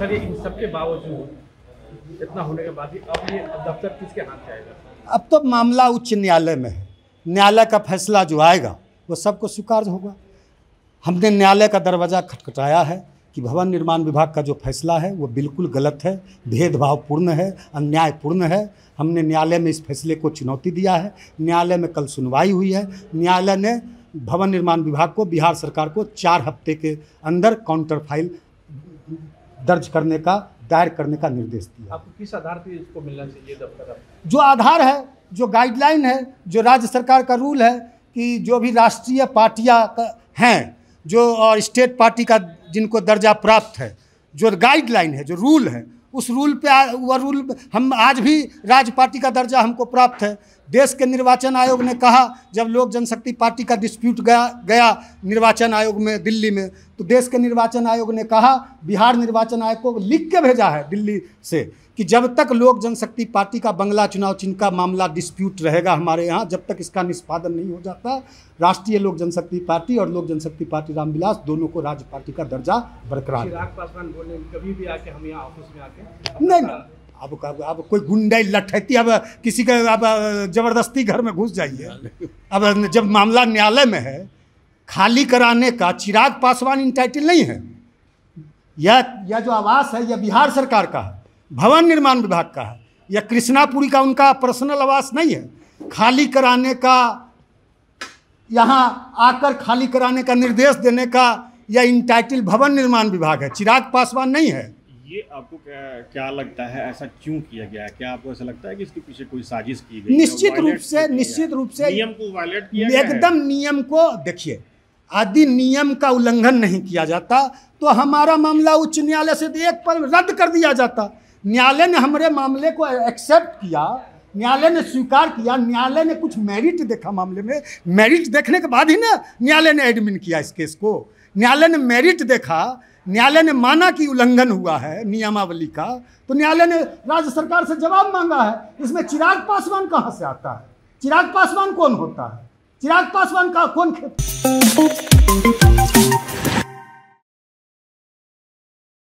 sir ये इन सब के बावजूद इतना होने के बाद भी अब ये दफ्तर किसके हाथ जाएगा अब तो मामला उच्च न्यायालय में है न्यायालय का फैसला जो आएगा वो सबको स्वीकार होगा हमने न्यायालय का दरवाज़ा खटखटाया है कि भवन निर्माण विभाग का जो फैसला है वो बिल्कुल गलत है भेदभावपूर्ण है अन्यायपूर्ण है हमने न्यायालय में इस फैसले को चुनौती दिया है न्यायालय में कल सुनवाई हुई है न्यायालय ने भवन निर्माण विभाग को बिहार सरकार को चार हफ्ते के अंदर काउंटर फाइल दर्ज करने का दायर करने का निर्देश दिया आपको किस आधार पर इसको मिलना चाहिए दफ्तर जो आधार है जो गाइडलाइन है जो राज्य सरकार का रूल है कि जो भी राष्ट्रीय पार्टियाँ हैं जो और स्टेट पार्टी का जिनको दर्जा प्राप्त है जो गाइडलाइन है जो रूल है उस रूल पे वह रूल हम आज भी राज्य पार्टी का दर्जा हमको प्राप्त है देश के निर्वाचन आयोग ने कहा जब लोक जनशक्ति पार्टी का डिस्प्यूट गया गया निर्वाचन आयोग में दिल्ली में तो देश के निर्वाचन आयोग ने कहा बिहार निर्वाचन आयोग को लिख के भेजा है दिल्ली से कि जब तक लोक जनशक्ति पार्टी का बंगला चुनाव चिन्ह का मामला डिस्प्यूट रहेगा हमारे यहाँ जब तक इसका निष्पादन नहीं हो जाता राष्ट्रीय लोक जनशक्ति पार्टी और लोक जनशक्ति पार्टी रामविलास दोनों को राज्य पार्टी का दर्जा बरकरार चिराग पासवान बोले कभी भी आके हम यहाँ ऑफिस में आके नहीं नहीं अब अब, अब कोई गुंडाई लठैती अब किसी का अब जबरदस्ती घर में घुस जाइए अब जब मामला न्यायालय में है खाली कराने का चिराग पासवान इंटाइटल नहीं है यह जो आवास है यह बिहार सरकार का है भवन निर्माण विभाग का है या कृष्णापुरी का उनका पर्सनल आवास नहीं है खाली कराने का यहाँ आकर खाली कराने का निर्देश देने का या इंटाइटल भवन निर्माण विभाग है चिराग पासवान नहीं है ये आपको क्या क्या लगता है ऐसा क्यों किया गया है क्या आपको ऐसा लगता है कि इसके पीछे कोई साजिश की गई निश्चित रूप से निश्चित रूप से नियम को वायलेट किया एकदम नियम को देखिए आदि नियम का उल्लंघन नहीं किया जाता तो हमारा मामला उच्च न्यायालय से एक पल रद्द कर दिया जाता न्यायालय ने हमारे मामले को एक्सेप्ट किया न्यायालय ने स्वीकार किया न्यायालय ने कुछ मेरिट देखा मामले में मेरिट देखने के बाद ही ना न्यायालय ने एडमिन किया इस केस को न्यायालय ने मेरिट देखा न्यायालय ने माना कि उल्लंघन हुआ है नियमावली का तो न्यायालय ने राज्य सरकार से जवाब मांगा है इसमें चिराग पासवान कहाँ से आता है चिराग पासवान कौन होता है चिराग पासवान का कौन खेत